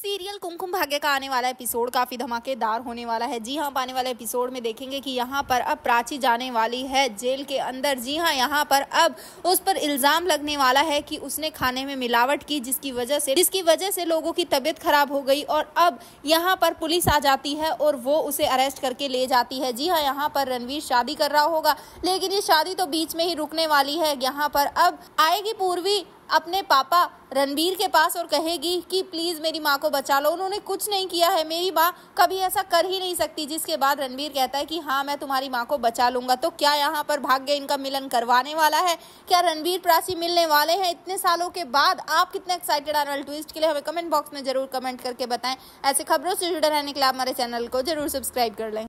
serial कुमकुम भाग्य का आने वाला एपिसोड काफ़ी धमाकेदार होने वाला है जी हाँ आप आने वाले एपिसोड में देखेंगे कि यहाँ पर अब प्राची जाने वाली है जेल के अंदर जी हाँ यहाँ पर अब उस पर इल्ज़ाम लगने वाला है कि उसने खाने में मिलावट की जिसकी वजह से जिसकी वजह से लोगों की तबीयत खराब हो गई और अब यहाँ पर पुलिस आ जाती है और वो उसे अरेस्ट करके ले जाती है जी हाँ यहाँ पर रणवीर शादी कर रहा होगा लेकिन ये शादी तो बीच में ही रुकने वाली है यहाँ पर अब आएगी पूर्वी अपने पापा रणबीर के पास और कहेगी कि प्लीज़ मेरी माँ को बचा लो उन्होंने कुछ नहीं किया है मेरी माँ कभी ऐसा कर ही नहीं सकती जिसके बाद रणबीर कहता है कि हाँ मैं तुम्हारी माँ को बचा लूंगा तो क्या यहाँ पर भाग्य इनका मिलन करवाने वाला है क्या रणबीर प्रासी मिलने वाले हैं इतने सालों के बाद आप कितने एक्साइटेड आनल ट्विस्ट के लिए हमें कमेंट बॉक्स में जरूर कमेंट करके बताएं ऐसे खबरों से जुड़े रहने के लिए आप हमारे चैनल को जरूर सब्सक्राइब कर लें